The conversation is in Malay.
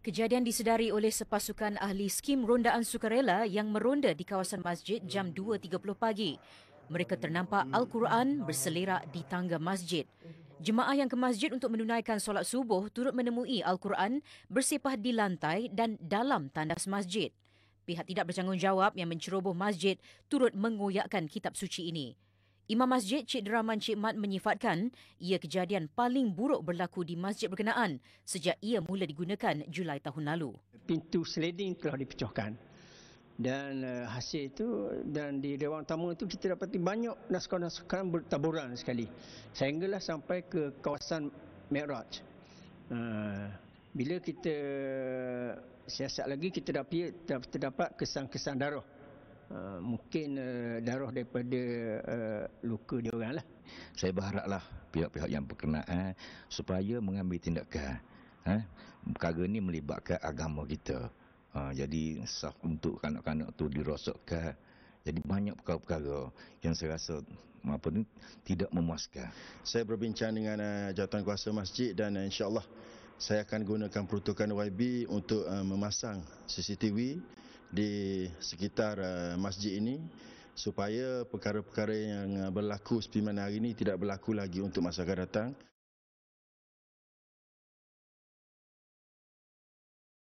Kejadian disedari oleh sepasukan ahli skim rondaan sukarela yang meronda di kawasan masjid jam 2.30 pagi. Mereka ternampak Al-Quran berselerak di tangga masjid. Jemaah yang ke masjid untuk menunaikan solat subuh turut menemui Al-Quran bersepah di lantai dan dalam tandas masjid. Pihak tidak bertanggungjawab yang menceroboh masjid turut mengoyakkan kitab suci ini. Imam Masjid Cik Draman Cik Mat menyifatkan ia kejadian paling buruk berlaku di masjid berkenaan sejak ia mula digunakan Julai tahun lalu. Pintu sliding telah dipecahkan dan eh, hasil itu dan di dewan tamu itu kita dapati banyak naskah-naskah bertaburan sekali sehinggalah sampai ke kawasan Mi'raj. Eh, bila kita siasat lagi kita dapat terdapat kesan-kesan darah. Eh, mungkin uh, darah daripada uh, luka dia orang lah. Saya berharaplah pihak-pihak yang berkenaan supaya mengambil tindakan. Eh? Perkara ini melibatkan agama kita. Uh, jadi sah untuk kanak-kanak tu dirosokkan. Jadi banyak perkara-perkara yang saya rasa apa ni tidak memuaskan. Saya berbincang dengan uh, jawatan kuasa masjid dan uh, insya saya akan gunakan peruntukan YB untuk uh, memasang CCTV di sekitar uh, masjid ini supaya perkara-perkara yang eh, berlaku seperti hari ini tidak berlaku lagi untuk masa akan datang.